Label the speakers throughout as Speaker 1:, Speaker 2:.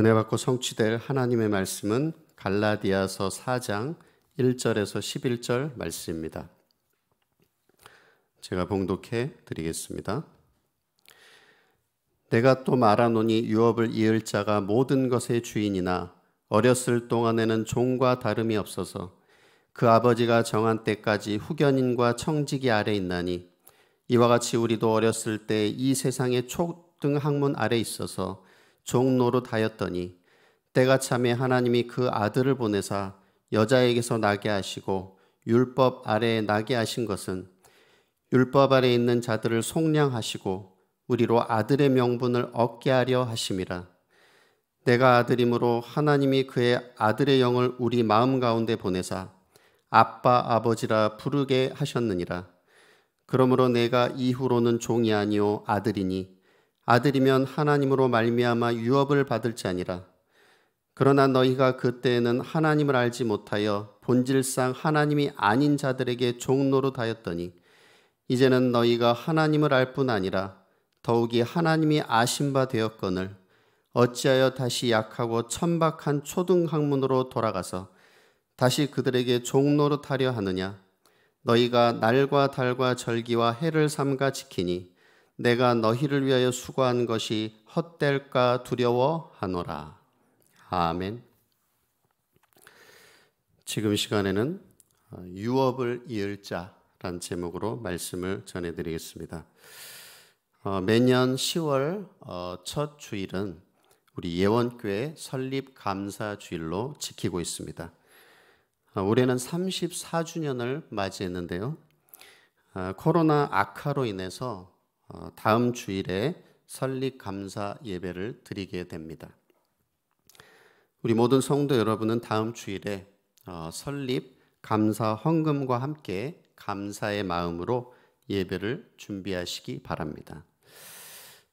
Speaker 1: 은혜 받고 성취될 하나님의 말씀은 갈라디아서 4장 1절에서 11절 말씀입니다. 제가 봉독해 드리겠습니다. 내가 또 말하노니 유업을 이을 자가 모든 것의 주인이나 어렸을 동안에는 종과 다름이 없어서 그 아버지가 정한 때까지 후견인과 청지기 아래 있나니 이와 같이 우리도 어렸을 때 이 세상의 초등 학문 아래 있어서 종로로다였더니 때가 참에 하나님이 그 아들을 보내사 여자에게서 나게 하시고 율법 아래에 나게 하신 것은 율법 아래 에 있는 자들을 속량하시고 우리로 아들의 명분을 얻게 하려 하심이라. 내가 아들이므로 하나님이 그의 아들의 영을 우리 마음 가운데 보내사 아빠 아버지라 부르게 하셨느니라. 그러므로 내가 이후로는 종이 아니오 아들이니 아들이면 하나님으로 말미암아 유업을 받을자아니라 그러나 너희가 그때에는 하나님을 알지 못하여 본질상 하나님이 아닌 자들에게 종로로 다였더니 이제는 너희가 하나님을 알 뿐 아니라 더욱이 하나님이 아신 바 되었거늘 어찌하여 다시 약하고 천박한 초등 학문으로 돌아가서 다시 그들에게 종로로 타려 하느냐 너희가 날과 달과 절기와 해를 삼가 지키니 내가 너희를 위하여 수고한 것이 헛될까 두려워하노라. 아멘. 지금 시간에는 어, 유업을 이을 자란 제목으로 말씀을 전해드리겠습니다. 어, 매년 10월 어, 첫 주일은 우리 예원교회 설립 감사 주일로 지키고 있습니다. 올해는 34주년을 맞이했는데요. 코로나 악화로 인해서 어, 다음 주일에 설립 감사 예배를 드리게 됩니다. 우리 모든 성도 여러분은 다음 주일에 어, 설립 감사 헌금과 함께 감사의 마음으로 예배를 준비하시기 바랍니다.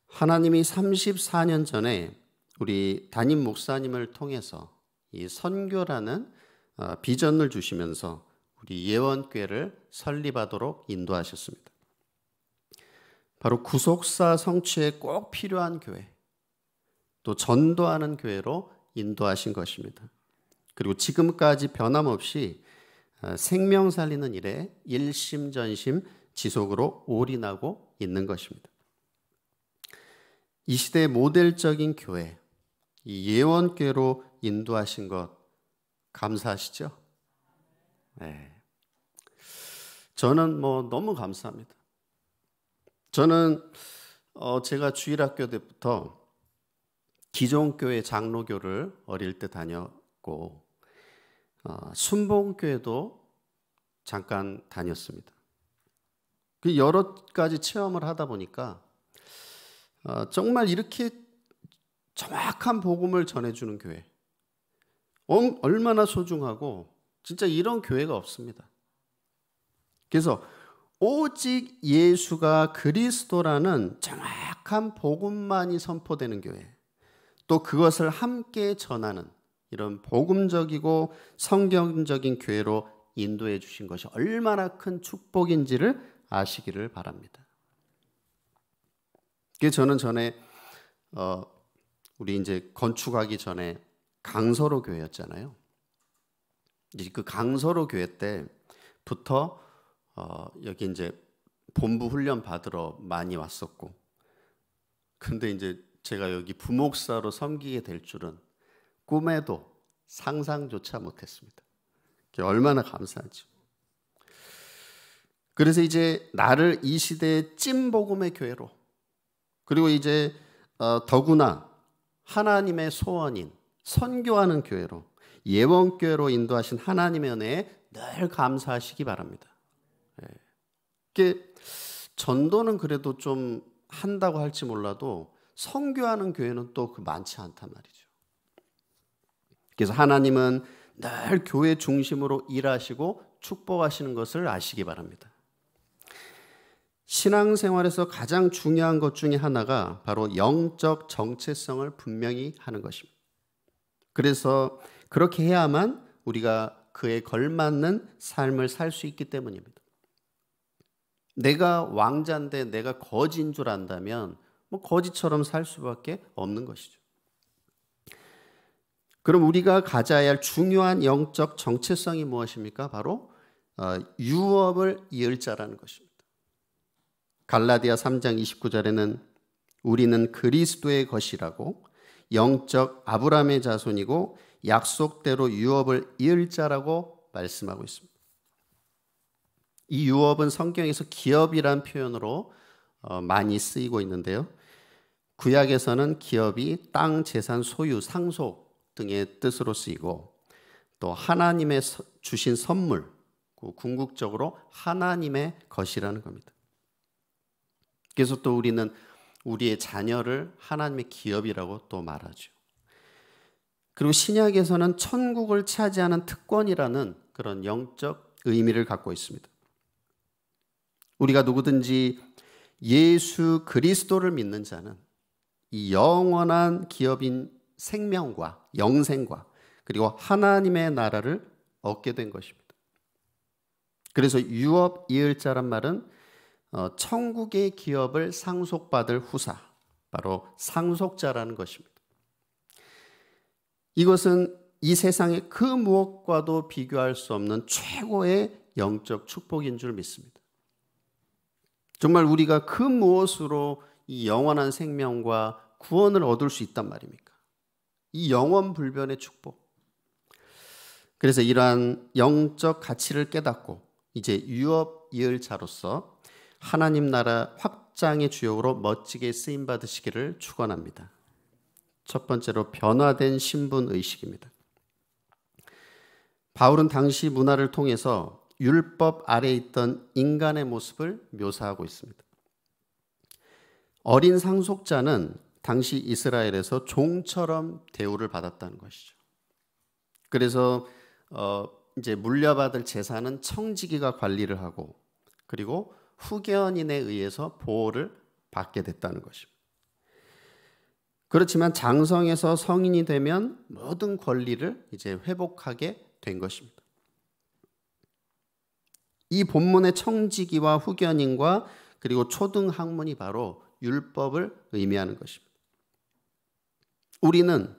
Speaker 1: 하나님이 34년 전에 우리 담임 목사님을 통해서 이 선교라는 어, 비전을 주시면서 우리 예원교회를 설립하도록 인도하셨습니다. 바로 구속사 성취에 꼭 필요한 교회, 또 전도하는 교회로 인도하신 것입니다. 그리고 지금까지 변함없이 어, 생명 살리는 일에 일심전심 지속으로 올인하고 있는 것입니다. 이 시대의 모델적인 교회, 이 예원교회로 인도하신 것 감사하시죠? 네. 저는 뭐 너무 감사합니다. 저는 어 제가 주일학교 때부터 기존교회 장로교를 어릴 때 다녔고 어 순봉교회도 잠깐 다녔습니다. 그 여러 가지 체험을 하다 보니까 어 정말 이렇게 정확한 복음을 전해주는 교회 얼마나 소중하고 진짜 이런 교회가 없습니다. 그래서 오직 예수가 그리스도라는 정확한 복음만이 선포되는 교회, 또 그것을 함께 전하는 이런 복음적이고 성경적인 교회로 인도해 주신 것이 얼마나 큰 축복인지를 아시기를 바랍니다. 저는 전에 어, 우리 이제 건축하기 전에 강서로 교회였잖아요. 그 강서로 교회 때부터 어, 여기 이제 본부 훈련 받으러 많이 왔었고, 근데 이제 제가 여기 부목사로 섬기게 될 줄은 꿈에도 상상조차 못했습니다. 얼마나 감사하지. 그래서 이제 나를 이 시대의 찐 복음의 교회로 그리고 이제 어, 더구나 하나님의 소원인 선교하는 교회로 예원교회로 인도하신 하나님의 은혜에 늘 감사하시기 바랍니다. 이게 전도는 그래도 좀 한다고 할지 몰라도 성교하는 교회는 또 그 많지 않단 말이죠. 그래서 하나님은 늘 교회 중심으로 일하시고 축복하시는 것을 아시기 바랍니다. 신앙생활에서 가장 중요한 것 중에 하나가 바로 영적 정체성을 분명히 하는 것입니다. 그래서 그렇게 해야만 우리가 그에 걸맞는 삶을 살 수 있기 때문입니다. 내가 왕자인데 내가 거지인 줄 안다면 뭐 거지처럼 살 수밖에 없는 것이죠. 그럼 우리가 가져야 할 중요한 영적 정체성이 무엇입니까? 바로 어, 유업을 이을 자라는 것입니다. 갈라디아 3장 29절에는 우리는 그리스도의 것이라고 영적 아브라함의 자손이고 약속대로 유업을 이을 자라고 말씀하고 있습니다. 이 유업은 성경에서 기업이란 표현으로 어, 많이 쓰이고 있는데요. 구약에서는 기업이 땅, 재산, 소유, 상속 등의 뜻으로 쓰이고 또 하나님의 주신 선물, 그 궁극적으로 하나님의 것이라는 겁니다. 그래서 또 우리는 우리의 자녀를 하나님의 기업이라고 또 말하죠. 그리고 신약에서는 천국을 차지하는 특권이라는 그런 영적 의미를 갖고 있습니다. 우리가 누구든지 예수 그리스도를 믿는 자는 이 영원한 기업인 생명과 영생과 그리고 하나님의 나라를 얻게 된 것입니다. 그래서 유업 이을자란 말은 어, 천국의 기업을 상속받을 후사, 바로 상속자라는 것입니다. 이것은 이 세상의 그 무엇과도 비교할 수 없는 최고의 영적 축복인 줄 믿습니다. 정말 우리가 그 무엇으로 이 영원한 생명과 구원을 얻을 수 있단 말입니까? 이 영원 불변의 축복. 그래서 이러한 영적 가치를 깨닫고 이제 유업 이을자로서 하나님 나라 확장의 주역으로 멋지게 쓰임 받으시기를 축원합니다. 첫 번째로 변화된 신분 의식입니다. 바울은 당시 문화를 통해서 율법 아래 있던 인간의 모습을 묘사하고 있습니다. 어린 상속자는 당시 이스라엘에서 종처럼 대우를 받았다는 것이죠. 그래서 어 이제 물려받을 재산은 청지기가 관리를 하고 그리고 후견인에 의해서 보호를 받게 됐다는 것입니다. 그렇지만 장성에서 성인이 되면 모든 권리를 이제 회복하게 된 것입니다. 이 본문의 청지기와 후견인과 그리고 초등 학문이 바로 율법을 의미하는 것입니다. 우리는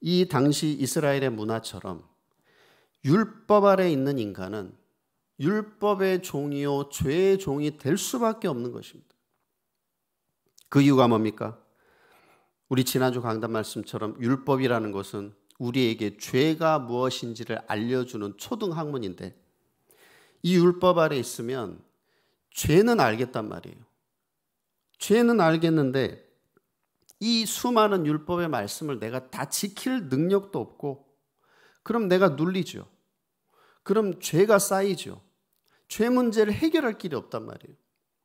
Speaker 1: 이 당시 이스라엘의 문화처럼 율법 아래 있는 인간은 율법의 종이요 죄의 종이 될 수밖에 없는 것입니다. 그 이유가 뭡니까? 우리 지난주 강단 말씀처럼 율법이라는 것은 우리에게 죄가 무엇인지를 알려주는 초등 학문인데 이 율법 아래 있으면 죄는 알겠단 말이에요. 죄는 알겠는데 이 수많은 율법의 말씀을 내가 다 지킬 능력도 없고 그럼 내가 눌리죠. 그럼 죄가 쌓이죠. 죄 문제를 해결할 길이 없단 말이에요.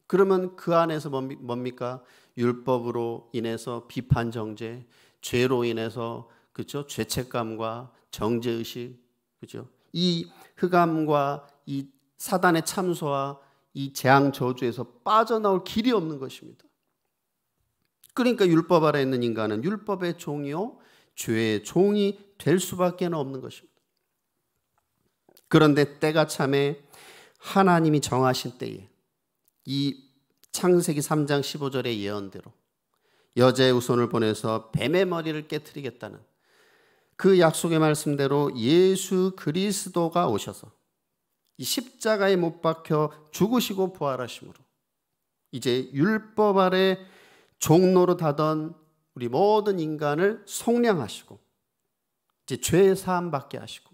Speaker 1: 그러면 그 안에서 뭡니까? 율법으로 인해서 비판 정죄, 죄로 인해서 그죠? 죄책감과 정죄 의식, 그죠? 이 흑암과 이 사단의 참소와 이 재앙 저주에서 빠져나올 길이 없는 것입니다. 그러니까 율법 아래 있는 인간은 율법의 종이요 죄의 종이 될 수밖에 없는 것입니다. 그런데 때가 참에 하나님이 정하신 때에 이 창세기 3장 15절의 예언대로 여자의 우선을 보내서 뱀의 머리를 깨뜨리겠다는 그 약속의 말씀대로 예수 그리스도가 오셔서 십자가에 못 박혀 죽으시고 부활하심으로 이제 율법 아래 종로로 다던 우리 모든 인간을 속량하시고 이제 죄 사함 받게 하시고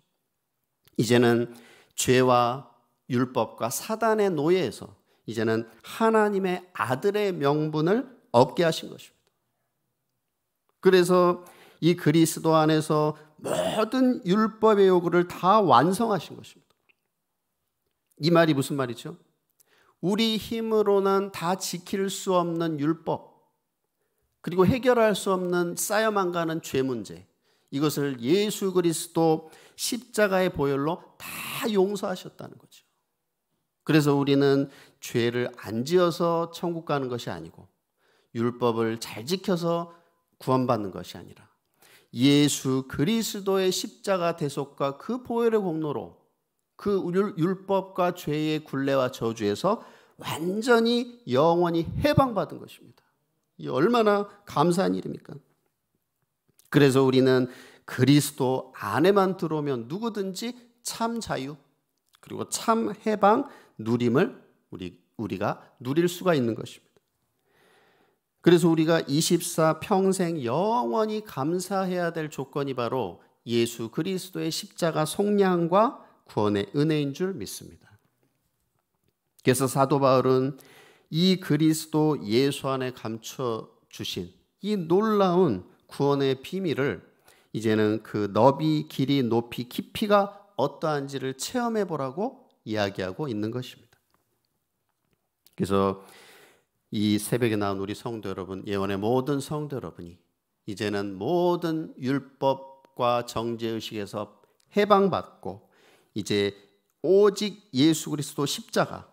Speaker 1: 이제는 죄와 율법과 사단의 노예에서 이제는 하나님의 아들의 명분을 얻게 하신 것입니다. 그래서 이 그리스도 안에서 모든 율법의 요구를 다 완성하신 것입니다. 이 말이 무슨 말이죠? 우리 힘으로는 다 지킬 수 없는 율법, 그리고 해결할 수 없는 쌓여만 가는 죄 문제, 이것을 예수 그리스도 십자가의 보혈로 다 용서하셨다는 거죠. 그래서 우리는 죄를 안 지어서 천국 가는 것이 아니고, 율법을 잘 지켜서 구원받는 것이 아니라, 예수 그리스도의 십자가 대속과 그 보혈의 공로로 그 율법과 죄의 굴레와 저주에서 완전히 영원히 해방받은 것입니다. 얼마나 감사한 일입니까? 그래서 우리는 그리스도 안에만 들어오면 누구든지 참 자유 그리고 참 해방 누림을 우리 우리가 누릴 수가 있는 것입니다. 그래서 우리가 24 평생 영원히 감사해야 될 조건이 바로 예수 그리스도의 십자가 속량과 구원의 은혜인 줄 믿습니다. 그래서 사도 바울은 이 그리스도 예수 안에 감춰 주신 이 놀라운 구원의 비밀을 이제는 그 너비, 길이, 높이, 깊이가 어떠한지를 체험해 보라고 이야기하고 있는 것입니다. 그래서 이 새벽에 나온 우리 성도 여러분, 예원의 모든 성도 여러분이 이제는 모든 율법과 정죄의식에서 해방받고 이제 오직 예수 그리스도 십자가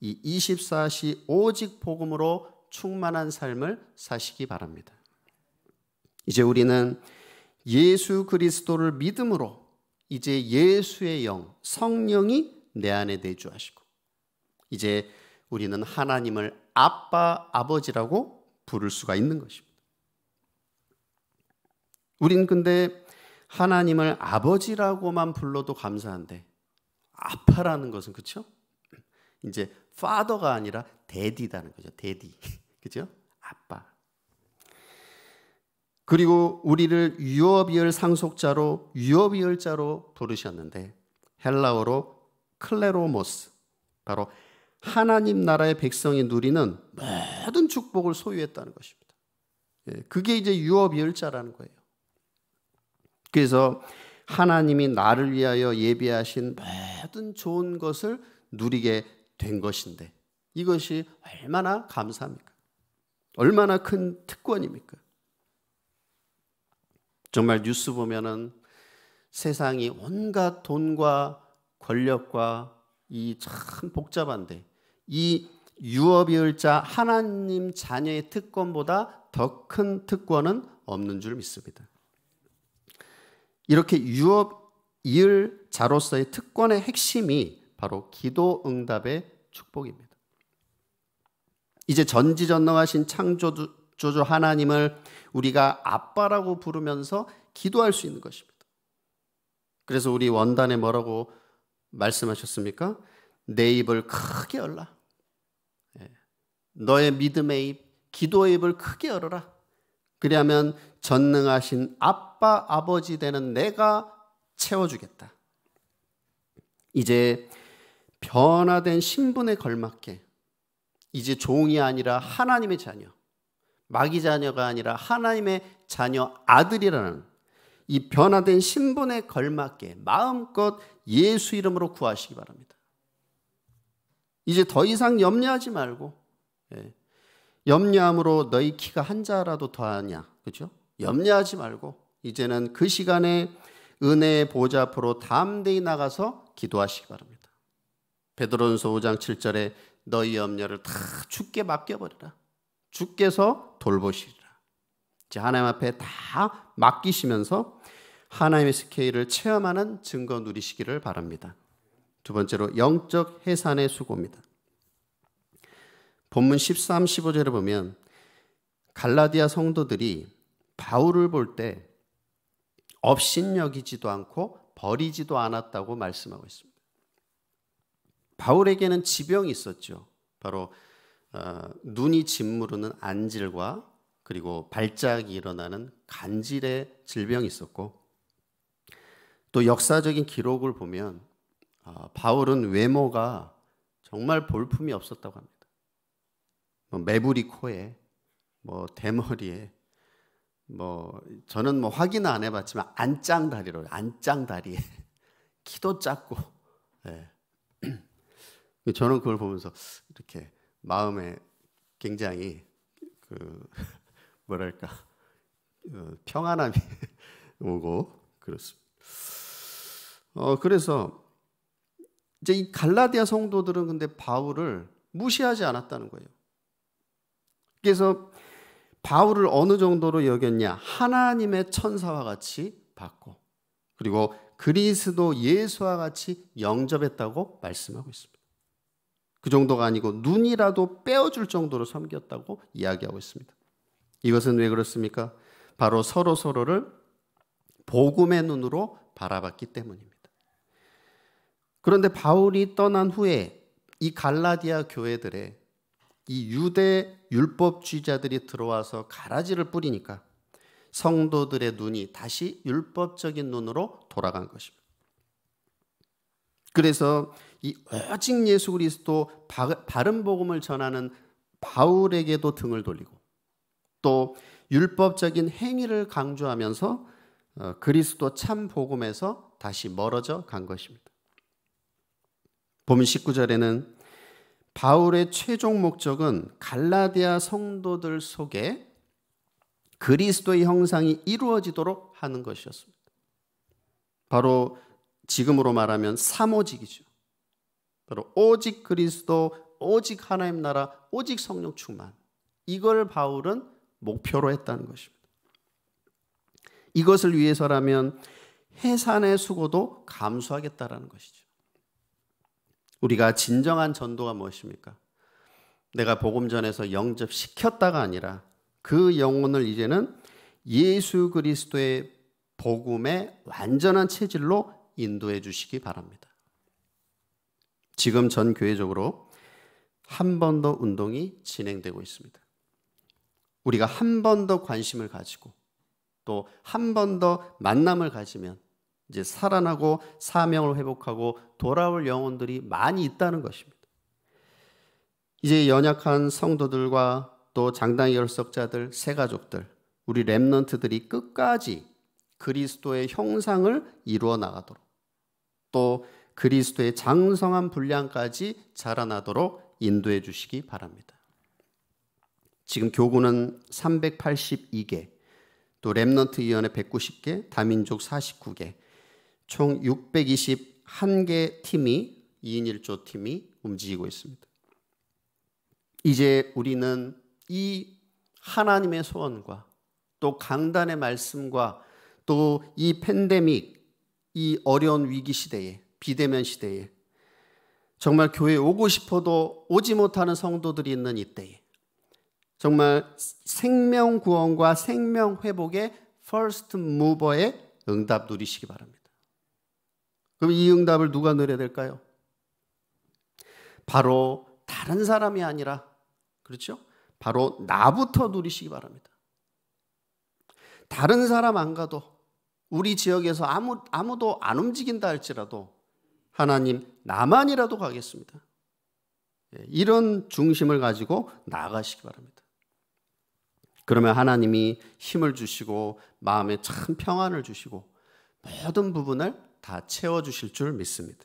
Speaker 1: 이 24시 오직 복음으로 충만한 삶을 사시기 바랍니다. 이제 우리는 예수 그리스도를 믿음으로 이제 예수의 영, 성령이 내 안에 내주하시고 이제 우리는 하나님을 아빠, 아버지라고 부를 수가 있는 것입니다. 우린 근데 하나님을 아버지라고만 불러도 감사한데 아파라는 것은 그렇죠? 이제 파더가 아니라 데디다는 거죠. 데디. 그죠? 아빠. 그리고 우리를 유업이을 상속자로 유업이을 자로 부르셨는데 헬라어로 클레로모스 바로 하나님 나라의 백성이 누리는 모든 축복을 소유했다는 것입니다. 예, 그게 이제 유업이을 자라는 거예요. 그래서 하나님이 나를 위하여 예비하신 모든 좋은 것을 누리게 된 것인데 이것이 얼마나 감사합니까? 얼마나 큰 특권입니까? 정말 뉴스 보면은 세상이 온갖 돈과 권력과 이 참 복잡한데 이 유업이을 자 하나님 자녀의 특권보다 더 큰 특권은 없는 줄 믿습니다. 이렇게 유업 이을자로서의 특권의 핵심이 바로 기도 응답의 축복입니다. 이제 전지전능하신 창조주 하나님을 우리가 아빠라고 부르면서 기도할 수 있는 것입니다. 그래서 우리 원단에 뭐라고 말씀하셨습니까? 내 입을 크게 열라. 예. 너의 믿음의 입, 기도의 입을 크게 열어라. 그리하면 전능하신 아빠, 아버지 되는 내가 채워주겠다. 이제 변화된 신분에 걸맞게 이제 종이 아니라 하나님의 자녀, 마귀 자녀가 아니라 하나님의 자녀 아들이라는 이 변화된 신분에 걸맞게 마음껏 예수 이름으로 구하시기 바랍니다. 이제 더 이상 염려하지 말고 예, 염려함으로 너희 키가 한 자라도 더하냐, 그렇죠? 염려하지 말고 이제는 그 시간에 은혜의 보좌 앞으로 담대히 나가서 기도하시기 바랍니다. 베드로전서 5장 7절에 너희 염려를 다 주께 맡겨버리라. 주께서 돌보시리라. 이제 하나님 앞에 다 맡기시면서 하나님의 스케일을 체험하는 증거 누리시기를 바랍니다. 두 번째로 영적 해산의 수고입니다. 본문 13, 15절을 보면 갈라디아 성도들이 바울을 볼 때 업신여기지도 않고 버리지도 않았다고 말씀하고 있습니다. 바울에게는 지병이 있었죠. 바로 어, 눈이 짓무르는 안질과 그리고 발작이 일어나는 간질의 질병이 있었고 또 역사적인 기록을 보면 어, 바울은 외모가 정말 볼품이 없었다고 합니다. 뭐 매부리 코에 뭐 대머리에 뭐 저는 뭐 확인은 안 해봤지만 안짱 다리로 안짱 다리에 키도 작고 예. 저는 그걸 보면서 이렇게 마음에 굉장히 그 뭐랄까 어, 평안함이 오고 그렇습니다. 어 그래서 이제 이 갈라디아 성도들은 근데 바울을 무시하지 않았다는 거예요. 그래서 바울을 어느 정도로 여겼냐? 하나님의 천사와 같이 받고 그리고 그리스도 예수와 같이 영접했다고 말씀하고 있습니다. 그 정도가 아니고 눈이라도 빼어줄 정도로 섬겼다고 이야기하고 있습니다. 이것은 왜 그렇습니까? 바로 서로 서로를 복음의 눈으로 바라봤기 때문입니다. 그런데 바울이 떠난 후에 이 갈라디아 교회들의 이 유대 율법주의자들이 들어와서 가라지를 뿌리니까 성도들의 눈이 다시 율법적인 눈으로 돌아간 것입니다. 그래서 이 오직 예수 그리스도 바른 복음을 전하는 바울에게도 등을 돌리고 또 율법적인 행위를 강조하면서 어, 그리스도 참 복음에서 다시 멀어져 간 것입니다. 보면 19절에는 바울의 최종 목적은 갈라디아 성도들 속에 그리스도의 형상이 이루어지도록 하는 것이었습니다. 바로 지금으로 말하면 사모직이죠. 바로 오직 그리스도, 오직 하나님 나라, 오직 성령 충만. 이걸 바울은 목표로 했다는 것입니다. 이것을 위해서라면 해산의 수고도 감수하겠다라는 것이죠. 우리가 진정한 전도가 무엇입니까? 내가 복음 전에서 영접시켰다가 아니라 그 영혼을 이제는 예수 그리스도의 복음의 완전한 체질로 인도해 주시기 바랍니다. 지금 전 교회적으로 한 번 더 운동이 진행되고 있습니다. 우리가 한 번 더 관심을 가지고 또 한 번 더 만남을 가지면 이제 살아나고 사명을 회복하고 돌아올 영혼들이 많이 있다는 것입니다. 이제 연약한 성도들과 또 장당 열석자들, 새 가족들, 우리 렘넌트들이 끝까지 그리스도의 형상을 이루어 나가도록 또 그리스도의 장성한 분량까지 자라나도록 인도해 주시기 바랍니다. 지금 교구는 382개, 또 렘넌트 위원회 190개, 다민족 49개, 총 621개 팀이 2인 1조 팀이 움직이고 있습니다. 이제 우리는 이 하나님의 소원과 또 강단의 말씀과 또 이 팬데믹, 이 어려운 위기 시대에, 비대면 시대에 정말 교회 오고 싶어도 오지 못하는 성도들이 있는 이때에 정말 생명 구원과 생명 회복의 퍼스트 무버의 응답 누리시기 바랍니다. 그럼 이 응답을 누가 내려야 될까요? 바로 다른 사람이 아니라 그렇죠? 바로 나부터 누리시기 바랍니다. 다른 사람 안 가도 우리 지역에서 아무 아무도 안 움직인다 할지라도 하나님 나만이라도 가겠습니다. 예, 이런 중심을 가지고 나가시기 바랍니다. 그러면 하나님이 힘을 주시고 마음에 참 평안을 주시고 모든 부분을 다 채워주실 줄 믿습니다.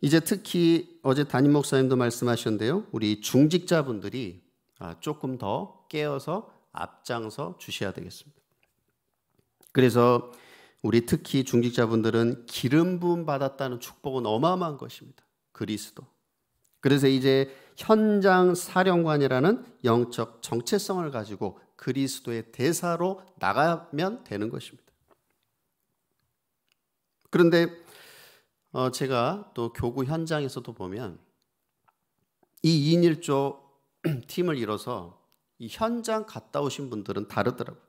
Speaker 1: 이제 특히 어제 담임 목사님도 말씀하셨는데요. 우리 중직자분들이 아, 조금 더 깨어서 앞장서 주셔야 되겠습니다. 그래서 우리 특히 중직자분들은 기름 부음 받았다는 축복은 어마어마한 것입니다. 그리스도. 그래서 이제 현장 사령관이라는 영적 정체성을 가지고 그리스도의 대사로 나가면 되는 것입니다. 그런데 어 제가 또 교구 현장에서도 보면 이 2인 1조 팀을 이뤄서 이 현장 갔다 오신 분들은 다르더라고요.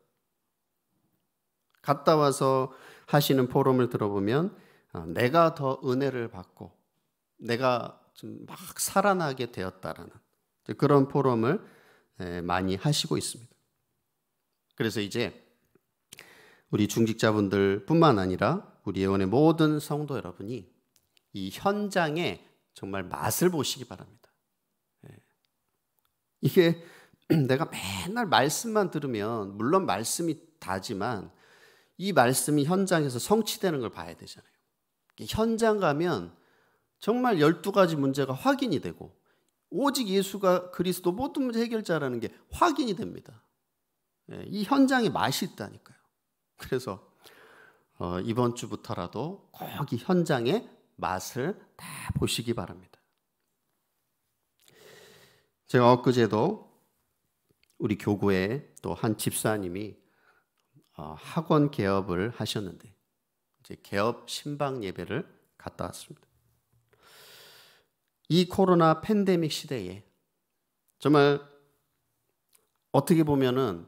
Speaker 1: 갔다 와서 하시는 포럼을 들어보면 아, 내가 더 은혜를 받고 내가 좀막 살아나게 되었다라는 그런 포럼을 예, 많이 하시고 있습니다. 그래서 이제 우리 중직자분들뿐만 아니라 우리 예원의 모든 성도 여러분이 이 현장에 정말 맛을 보시기 바랍니다. 예. 이게 내가 맨날 말씀만 들으면 물론 말씀이 다지만 이 말씀이 현장에서 성취되는 걸 봐야 되잖아요. 현장 가면 정말 12가지 문제가 확인이 되고 오직 예수가 그리스도 모든 문제 해결자라는 게 확인이 됩니다. 예, 이 현장에 맛이 있다니까요. 그래서 어, 이번 주부터라도 거기 현장의 맛을 다 보시기 바랍니다. 제가 엊그제도 우리 교구에 또 한 집사님이 어, 학원 개업을 하셨는데 이제 개업 신방 예배를 갔다 왔습니다. 이 코로나 팬데믹 시대에 정말 어떻게 보면은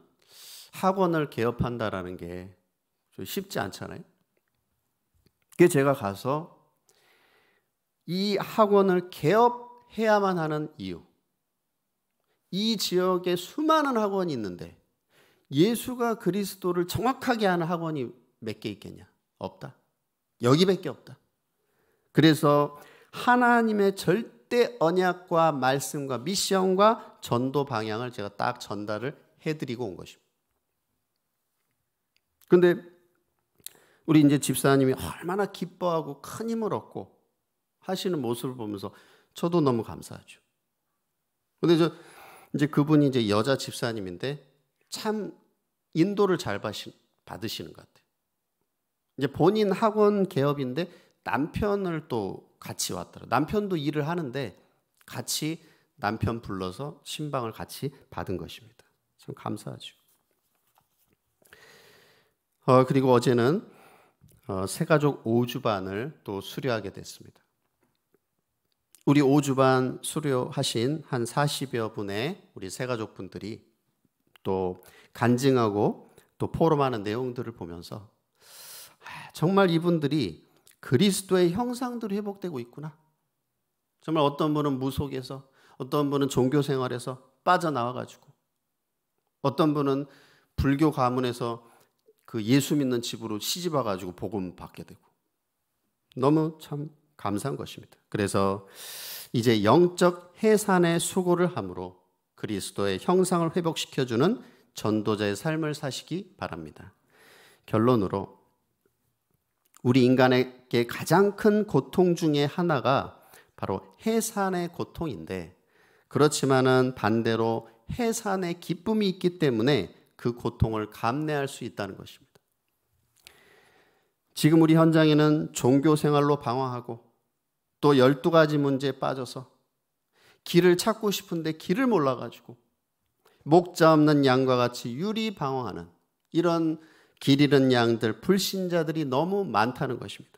Speaker 1: 학원을 개업한다라는 게 쉽지 않잖아요. 그 제가 가서 이 학원을 개업해야만 하는 이유. 이 지역에 수많은 학원이 있는데 예수가 그리스도를 정확하게 하는 학원이 몇 개 있겠냐? 없다. 여기밖에 없다. 그래서 하나님의 절대 언약과 말씀과 미션과 전도 방향을 제가 딱 전달을 해드리고 온 것입니다. 근데 우리 이제 집사님이 얼마나 기뻐하고 큰 힘을 얻고 하시는 모습을 보면서 저도 너무 감사하죠. 근데 저 이제 그분이 이제 여자 집사님인데 참 인도를 잘 받으시는 것 같아요. 이제 본인 학원 개업인데 남편을 또 같이 왔더라. 남편도 일을 하는데 같이 남편 불러서 신방을 같이 받은 것입니다. 참 감사하죠. 어, 그리고 어제는 어, 세가족 5주반을 또 수료하게 됐습니다. 우리 5주반 수료하신 한 40여 분의 우리 새가족 분들이 또 간증하고 또 포럼하는 내용들을 보면서 아, 정말 이분들이 그리스도의 형상들이 회복되고 있구나. 정말 어떤 분은 무속에서 어떤 분은 종교 생활에서 빠져나와 가지고 어떤 분은 불교 가문에서 그 예수 믿는 집으로 시집 와가지고 복음 받게 되고 너무 참 감사한 것입니다. 그래서 이제 영적 해산의 수고를 함으로 그리스도의 형상을 회복시켜주는 전도자의 삶을 사시기 바랍니다. 결론으로 우리 인간에게 가장 큰 고통 중의 하나가 바로 해산의 고통인데 그렇지만은 반대로 해산의 기쁨이 있기 때문에 그 고통을 감내할 수 있다는 것입니다. 지금 우리 현장에는 종교 생활로 방황하고 또 12가지 문제에 빠져서 길을 찾고 싶은데 길을 몰라가지고 목자 없는 양과 같이 유리 방황하는 이런 길 잃은 양들, 불신자들이 너무 많다는 것입니다.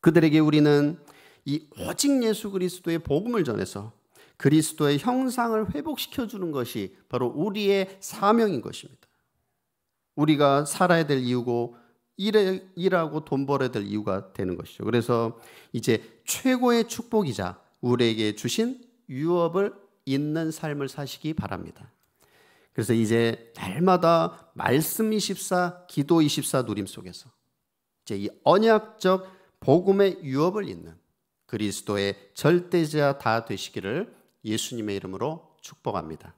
Speaker 1: 그들에게 우리는 이 오직 예수 그리스도의 복음을 전해서 그리스도의 형상을 회복시켜 주는 것이 바로 우리의 사명인 것입니다. 우리가 살아야 될 이유고 일, 하고돈 벌어야 될 이유가 되는 것이죠. 그래서 이제 최고의 축복이자 우리에게 주신 유업을 있는 삶을 사시기 바랍니다. 그래서 이제 날마다 말씀 24, 기도 24 누림 속에서 이제 이 언약적 복음의 유업을 잇는 그리스도의 절대자 다 되시기를 예수님의 이름으로 축복합니다.